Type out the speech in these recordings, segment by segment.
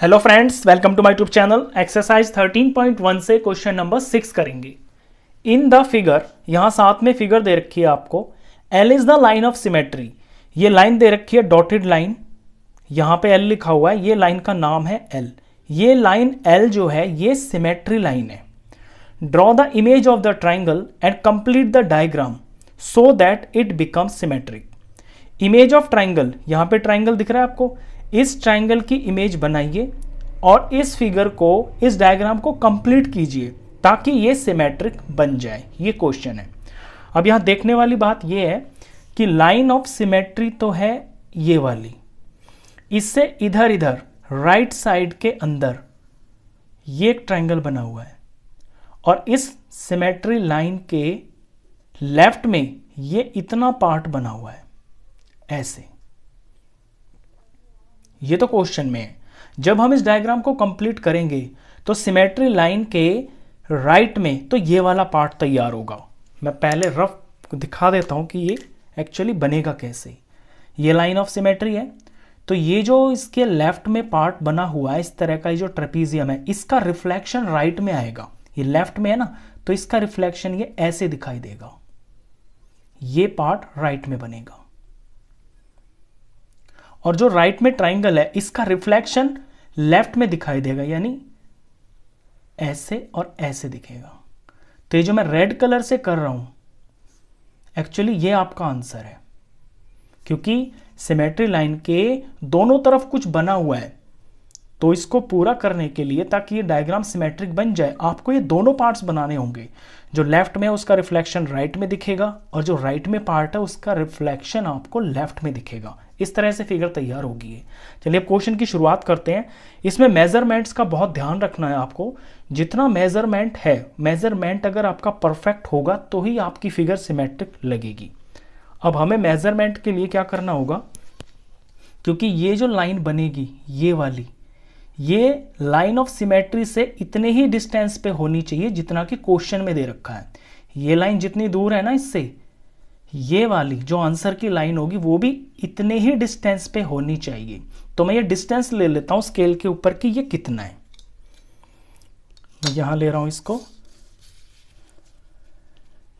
hello friends welcome to my tube channel exercise 13.1 से question number six करेंगे in the figure यहां साथ में फिगर दे रखी है आपको L is the line of symmetry ये लाइन दे रखी है डॉटेड लाइन यहां पे एल लिखा हुआ है ये लाइन का नाम है एल ये लाइन एल जो है ये सिमेट्री लाइन है draw the image of the triangle and complete the diagram so that it become symmetric image of triangle यहां पे ट्राइंगल दिख रहा है आपको इस ट्राइंगल की इमेज बनाइए और इस फिगर को इस डायग्राम को कंप्लीट कीजिए ताकि ये सिमेट्रिक बन जाए ये क्वेश्चन है अब यहाँ देखने वाली बात यह है कि लाइन ऑफ सिमेट्री तो है ये वाली इससे इधर इधर राइट साइड के अंदर ये एक ट्राइंगल बना हुआ है और इस सिमेट्री लाइन के लेफ्ट में ये इतना पार्ट बना हुआ है ऐसे ये तो क्वेश्चन में है जब हम इस डायग्राम को कंप्लीट करेंगे तो सिमेट्री लाइन के राइट में तो ये वाला पार्ट तैयार होगा मैं पहले रफ दिखा देता हूँ कि ये एक्चुअली बनेगा कैसे ये लाइन ऑफ सिमेट्री है तो ये जो इसके लेफ्ट में पार्ट बना हुआ है इस तरह का ये जो ट्रेपीजियम है इसका रिफ्लेक्शन राइट में आएगा ये लेफ्ट में है ना तो इसका रिफ्लेक्शन ये ऐसे दिखाई देगा ये पार्ट राइट में बनेगा और जो राइट में ट्राइंगल है इसका रिफ्लेक्शन लेफ्ट में दिखाई देगा यानी ऐसे और ऐसे दिखेगा तो ये जो मैं रेड कलर से कर रहा हूं एक्चुअली ये आपका आंसर है क्योंकि सिमेट्री लाइन के दोनों तरफ कुछ बना हुआ है तो इसको पूरा करने के लिए ताकि ये डायग्राम सिमेट्रिक बन जाए आपको ये दोनों पार्ट्स बनाने होंगे जो लेफ्ट में उसका रिफ्लेक्शन राइट में दिखेगा और जो राइट में पार्ट है उसका रिफ्लेक्शन आपको लेफ्ट में दिखेगा इस तरह से फिगर तैयार होगी है चलिए अब क्वेश्चन की शुरुआत करते हैं इसमें मेजरमेंट्स का बहुत ध्यान रखना है आपको जितना मेजरमेंट है मेजरमेंट अगर आपका परफेक्ट होगा तो ही आपकी फिगर सिमेट्रिक लगेगी अब हमें मेजरमेंट के लिए क्या करना होगा क्योंकि ये जो लाइन बनेगी ये वाली ये लाइन ऑफ सिमेट्री से इतने ही डिस्टेंस पे होनी चाहिए जितना कि क्वेश्चन में दे रखा है ये लाइन जितनी दूर है ना इससे ये वाली जो आंसर की लाइन होगी वो भी इतने ही डिस्टेंस पे होनी चाहिए तो मैं ये डिस्टेंस ले लेता हूं स्केल के ऊपर कि ये कितना है मैं यहां ले रहा हूं इसको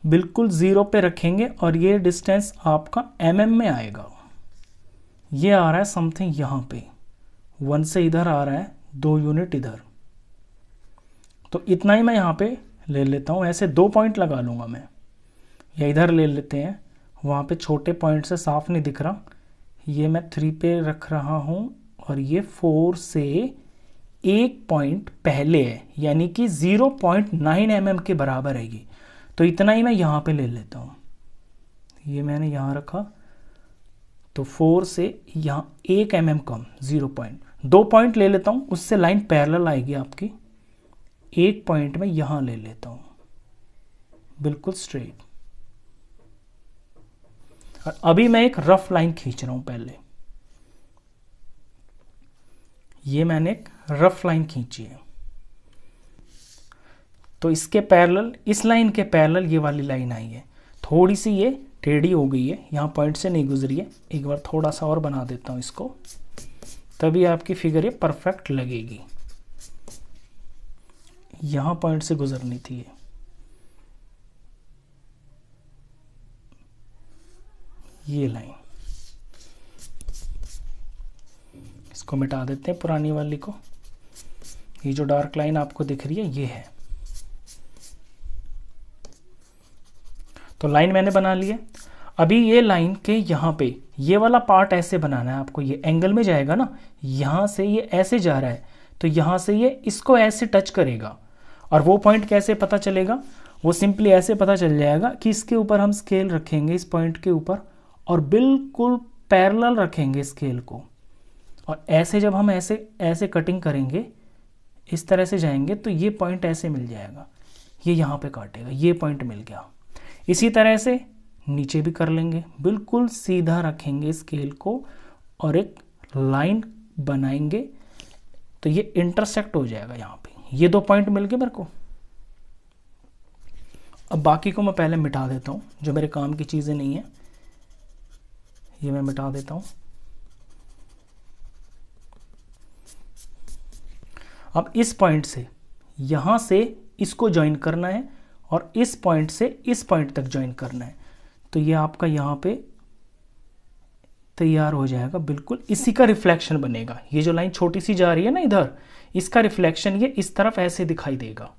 बिल्कुल ज़ीरो पे रखेंगे और ये डिस्टेंस आपका एम mm में आएगा ये आ रहा है समथिंग यहां पे वन से इधर आ रहा है दो यूनिट इधर तो इतना ही मैं यहां पे ले लेता हूं ऐसे दो पॉइंट लगा लूंगा मैं या इधर ले लेते हैं वहाँ पे छोटे पॉइंट से साफ नहीं दिख रहा ये मैं थ्री पे रख रहा हूँ और ये फोर से एक पॉइंट पहले है यानी कि ज़ीरो पॉइंट नाइन एम के बराबर है तो इतना ही मैं यहाँ पे ले लेता हूँ ये मैंने यहाँ रखा तो फोर से यहाँ एक एम mm कम ज़ीरो पॉइंट दो पॉइंट ले लेता हूँ उससे लाइन पैरल आएगी आपकी एक पॉइंट में यहाँ ले लेता हूँ बिल्कुल स्ट्रेट और अभी मैं एक रफ लाइन खींच रहा हूं पहले ये मैंने एक रफ लाइन खींची है तो इसके पैरेलल इस लाइन के पैरेलल ये वाली लाइन आई है थोड़ी सी ये टेढ़ी हो गई है यहाँ पॉइंट से नहीं गुजरी है एक बार थोड़ा सा और बना देता हूँ इसको तभी आपकी फिगर ये परफेक्ट लगेगी यहाँ पॉइंट से गुजरनी थी ये ये लाइन इसको मिटा देते हैं पुरानी वाली को ये जो डार्क लाइन आपको दिख रही है ये है तो लाइन मैंने बना ली है अभी ये लाइन के यहां पे ये वाला पार्ट ऐसे बनाना है आपको ये एंगल में जाएगा ना यहां से ये ऐसे जा रहा है तो यहां से ये इसको ऐसे टच करेगा और वो पॉइंट कैसे पता चलेगा वो सिंपली ऐसे पता चल जाएगा कि इसके ऊपर हम स्केल रखेंगे इस पॉइंट के ऊपर और बिल्कुल पैरेलल रखेंगे स्केल को और ऐसे जब हम ऐसे ऐसे कटिंग करेंगे इस तरह से जाएंगे तो ये पॉइंट ऐसे मिल जाएगा ये यहाँ पे काटेगा ये पॉइंट मिल गया इसी तरह से नीचे भी कर लेंगे बिल्कुल सीधा रखेंगे स्केल को और एक लाइन बनाएंगे तो ये इंटरसेक्ट हो जाएगा यहाँ पे ये दो पॉइंट मिल गए मेरे को अब बाकी को मैं पहले मिटा देता हूँ जो मेरे काम की चीज़ें नहीं हैं ये मैं मिटा देता हूँ अब इस पॉइंट से यहाँ से इसको ज्वाइन करना है और इस पॉइंट से इस पॉइंट तक ज्वाइन करना है तो ये आपका यहाँ पे तैयार हो जाएगा बिल्कुल इसी का रिफ्लेक्शन बनेगा ये जो लाइन छोटी सी जा रही है ना इधर इसका रिफ्लेक्शन ये इस तरफ ऐसे दिखाई देगा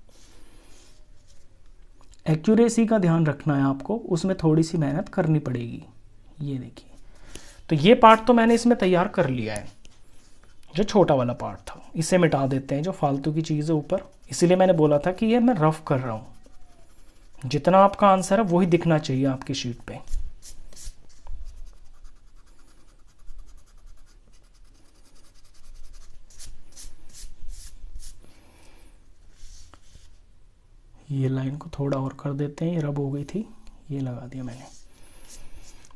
एक्यूरेसी का ध्यान रखना है आपको उसमें थोड़ी सी मेहनत करनी पड़ेगी ये देखिए तो ये पार्ट तो मैंने इसमें तैयार कर लिया है जो छोटा वाला पार्ट था इसे मिटा देते हैं जो फालतू की चीज़ है ऊपर इसीलिए मैंने बोला था कि ये मैं रफ कर रहा हूँ जितना आपका आंसर है वही दिखना चाहिए आपकी शीट पे ये लाइन को थोड़ा और कर देते हैं ये रब हो गई थी ये लगा दिया मैंने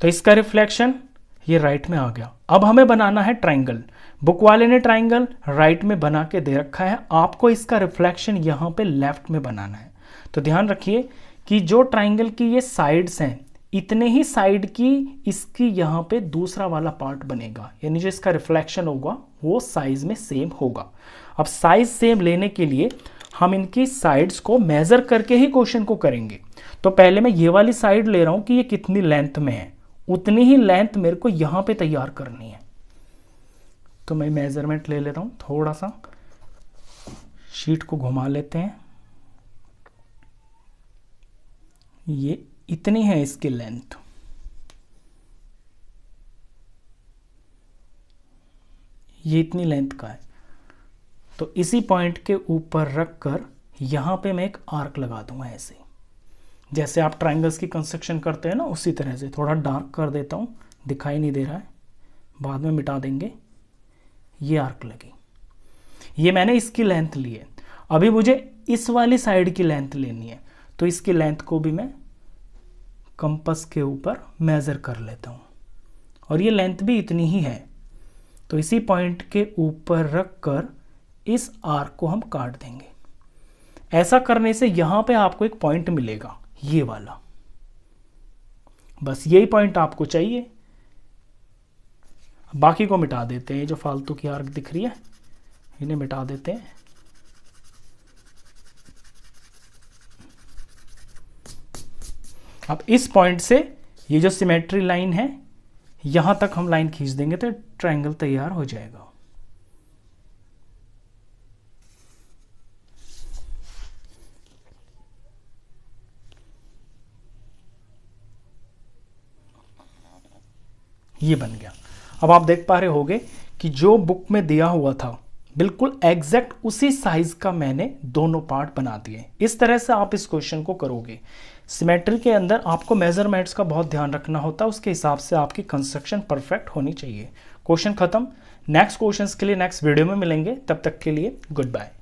तो इसका रिफ्लेक्शन ये राइट में आ गया अब हमें बनाना है ट्राइंगल बुक वाले ने ट्राइंगल राइट में बना के दे रखा है आपको इसका रिफ्लेक्शन यहाँ पे लेफ्ट में बनाना है तो ध्यान रखिए कि जो ट्राइंगल की ये साइड्स हैं इतने ही साइड की इसकी यहाँ पे दूसरा वाला पार्ट बनेगा यानी जो इसका रिफ्लेक्शन होगा वो साइज में सेम होगा अब साइज सेम लेने के लिए हम इनकी साइड्स को मेज़र करके ही क्वेश्चन को करेंगे तो पहले मैं ये वाली साइड ले रहा हूँ कि ये कितनी लेंथ में है उतनी ही लेंथ मेरे को यहां पे तैयार करनी है तो मैं मेज़रमेंट ले लेता हूं थोड़ा सा शीट को घुमा लेते हैं ये इतनी है इसकी लेंथ ये इतनी लेंथ का है तो इसी पॉइंट के ऊपर रखकर यहां पे मैं एक आर्क लगा दूंगा ऐसे जैसे आप ट्राइंगल्स की कंस्ट्रक्शन करते हैं ना उसी तरह से थोड़ा डार्क कर देता हूँ दिखाई नहीं दे रहा है बाद में मिटा देंगे ये आर्क लगी ये मैंने इसकी लेंथ ली है अभी मुझे इस वाली साइड की लेंथ लेनी है तो इसकी लेंथ को भी मैं कंपस के ऊपर मेज़र कर लेता हूँ और ये लेंथ भी इतनी ही है तो इसी पॉइंट के ऊपर रख कर इस आर्क को हम काट देंगे ऐसा करने से यहाँ पे आपको एक पॉइंट मिलेगा ये वाला बस यही पॉइंट आपको चाहिए बाकी को मिटा देते हैं जो फालतू की आर्क दिख रही है इन्हें मिटा देते हैं अब इस पॉइंट से ये जो सिमेट्री लाइन है यहां तक हम लाइन खींच देंगे तो ट्रायंगल तैयार हो जाएगा ये बन गया अब आप देख पा रहे होगे कि जो बुक में दिया हुआ था बिल्कुल एग्जैक्ट उसी साइज का मैंने दोनों पार्ट बना दिए इस तरह से आप इस क्वेश्चन को करोगे सिमेट्री के अंदर आपको मेजरमेंट्स का बहुत ध्यान रखना होता है उसके हिसाब से आपकी कंस्ट्रक्शन परफेक्ट होनी चाहिए क्वेश्चन खत्म नेक्स्ट क्वेश्चंस के लिए नेक्स्ट वीडियो में मिलेंगे तब तक के लिए गुड बाय